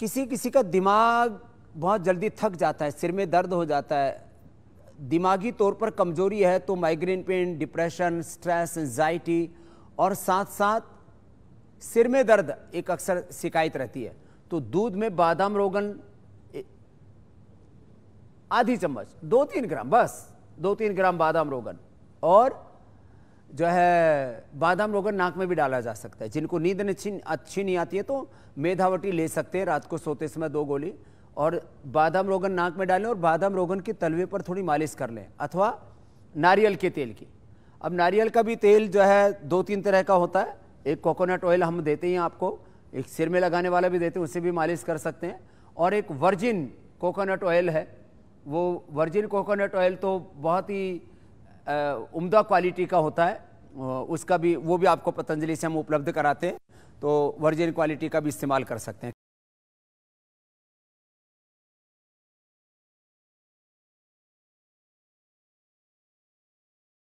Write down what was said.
किसी किसी का दिमाग बहुत जल्दी थक जाता है सिर में दर्द हो जाता है दिमागी तौर पर कमजोरी है तो migraine pain depression stress anxiety और साथ साथ सिर में दर्द एक अक्सर शिकायत रहती है तो दूध में बादाम रोगन आधी चम्मच दो तीन ग्राम बस दो तीन ग्राम बादाम रोगन और जो है बादाम रोगन नाक में भी डाला जा सकता है जिनको नींद अच्छी नहीं आती है तो मेधावटी ले सकते हैं रात को सोते समय दो गोली और बादाम रोगन नाक में डालें और बादाम रोगन के तलवे पर थोड़ी मालिश कर लें अथवा नारियल के तेल की अब नारियल का भी तेल जो है दो तीन तरह का होता है एक कोकोनट ऑयल हम देते हैं आपको एक सिर में लगाने वाला भी देते हैं उसे भी मालिश कर सकते हैं और एक वर्जिन कोकोनट ऑयल है वो वर्जिन कोकोनट ऑयल तो बहुत ही उम्दा क्वालिटी का होता है उसका भी वो भी आपको पतंजलि से हम उपलब्ध कराते हैं तो वर्जिन क्वालिटी का भी इस्तेमाल कर सकते हैं